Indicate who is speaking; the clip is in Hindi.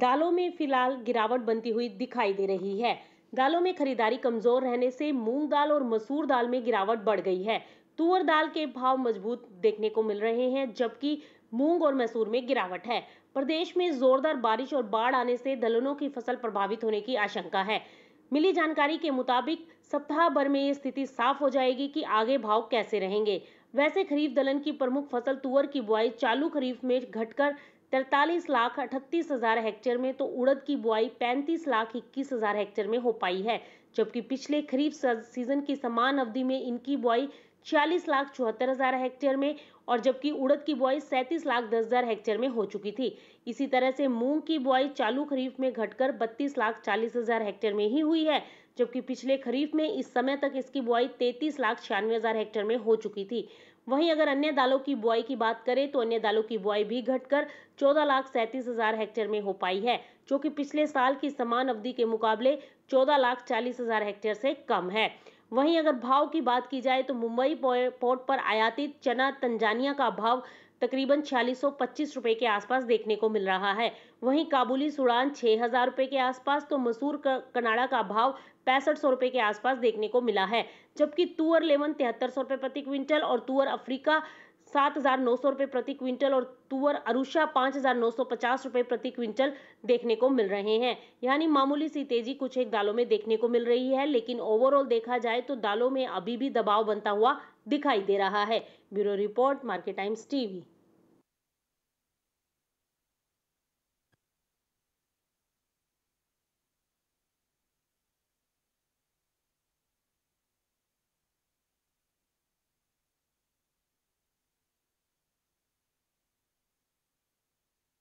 Speaker 1: दालों में फिलहाल गिरावट बनती हुई दिखाई दे रही है दालों में खरीदारी कमजोर रहने से मूंग दाल और मसूर दाल में गिरावट बढ़ गई है तुअर दाल के भाव मजबूत देखने को मिल रहे हैं जबकि मूंग और मसूर में गिरावट है प्रदेश में जोरदार बारिश और बाढ़ आने से दलहनों की फसल प्रभावित होने की आशंका है मिली जानकारी के मुताबिक सप्ताह भर में ये स्थिति साफ हो जाएगी कि आगे भाव कैसे रहेंगे वैसे खरीफ दलहन की प्रमुख फसल तुअर की बुआई चालू खरीफ में घटकर तैतालीस लाख अठतीस हजार हेक्टेयर में तो उड़द की बुआई पैंतीस लाख इक्कीस हजार हेक्टेयर में हो पाई है जबकि पिछले खरीफ सीजन की समान अवधि में इनकी बुआई छियालीस लाख चौहत्तर हजार हेक्टेयर में और जबकि उड़द की बुआई सैंतीस लाख दस हजार हेक्टेयर में हो चुकी थी इसी तरह से मूंग की बुआई चालू खरीफ में घटकर बत्तीस लाख चालीस हजार हेक्टेयर में ही हुई है जबकि पिछले खरीफ में इस समय तक इसकी बुआई तैतीस लाख छियानवे हजार हेक्टेयर में हो चुकी थी वहीं अगर अन्य दालों की बुआई की बात करें तो अन्य दालों की बुआई भी घटकर चौदह लाख सैंतीस हजार हेक्टेयर में हो पाई है जो कि पिछले साल की समान अवधि के मुकाबले चौदह लाख चालीस हजार हेक्टेयर से कम है वहीं अगर भाव की बात की जाए तो मुंबई पोर्ट पर आयातित चना तंजानिया का भाव तकरीबन छियालीस सौ पच्चीस के आसपास देखने को मिल रहा है वहीं काबुली सुड़ान छः हज़ार रुपए के आसपास तो मसूर कनाडा का भाव पैंसठ सौ रुपये के आसपास देखने को मिला है जबकि तुअर लेमन तिहत्तर सौ रुपये प्रति क्विंटल और तुअर अफ्रीका सात हजार नौ सौ रुपये प्रति क्विंटल और तुअर अरुषा पाँच हजार नौ सौ पचास रुपये प्रति क्विंटल देखने को मिल रहे हैं यानी मामूली सी तेजी कुछ एक दालों में देखने को मिल रही है लेकिन ओवरऑल देखा जाए तो दालों में अभी भी दबाव बनता हुआ दिखाई दे रहा है bureau report Market Times TV